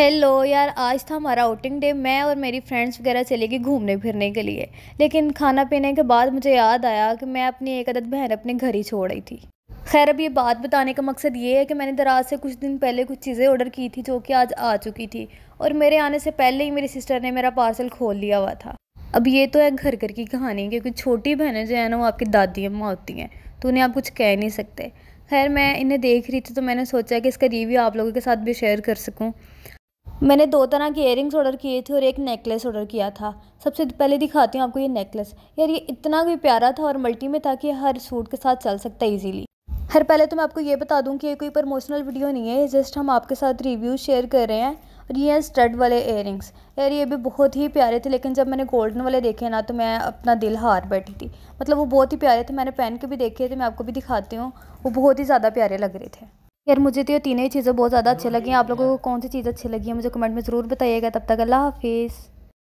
hello यार आज था हमारा आउटिंग डे मैं और मेरी फ्रेंड्स वगैरह चले गई घूमने फिरने के लिए लेकिन खाना पीने के बाद मुझे याद आया कि मैं अपनी एक आदत बहन अपने घर ही छोड़ रही थी खैर अब ये बात बताने का मकसद ये है कि मैंने दराज से कुछ दिन पहले कुछ चीज़ें ऑर्डर की थी जो कि आज आ चुकी थी और मेरे आने से पहले ही मेरी सिस्टर ने मेरा पार्सल खोल लिया हुआ था अब ये तो है घर घर की कहानी क्योंकि छोटी बहनें जो है ना वो आपकी दादी अम्मा होती हैं तो उन्हें आप कुछ कह नहीं सकते खैर मैं इन्हें देख रही थी तो मैंने सोचा कि इसका रिव्यू आप लोगों के साथ भी शेयर कर सकूं मैंने दो तरह की रिंग्स ऑर्डर किए थे और एक नेकलेस ऑर्डर किया था सबसे पहले दिखाती हूँ आपको ये नेकलेस यार ये इतना भी प्यारा था और मल्टी में था कि हर सूट के साथ चल सकता है ईजिली हर पहले तो मैं आपको ये बता दूँ कि ये कोई प्रमोशनल वीडियो नहीं है जस्ट हम आपके साथ रिव्यू शेयर कर रहे हैं और ये हैं स्टड वाले एयरिंग्स यार ये भी बहुत ही प्यारे थे लेकिन जब मैंने गोल्डन वाले देखे ना तो मैं अपना दिल हार बैठी थी मतलब वो बहुत ही प्यारे थे मैंने पहन के भी देखे थे मैं आपको भी दिखाती हूँ वो बहुत ही ज़्यादा प्यारे लग रहे थे यार मुझे तो ये तीनों ही चीज़ें बहुत ज़्यादा अच्छी हाँ, लगी हैं आप तो लोगों को कौन सी चीज़ अच्छी लगी है मुझे कमेंट में ज़रूर बताइएगा तब तक अल्लाह हाफिज़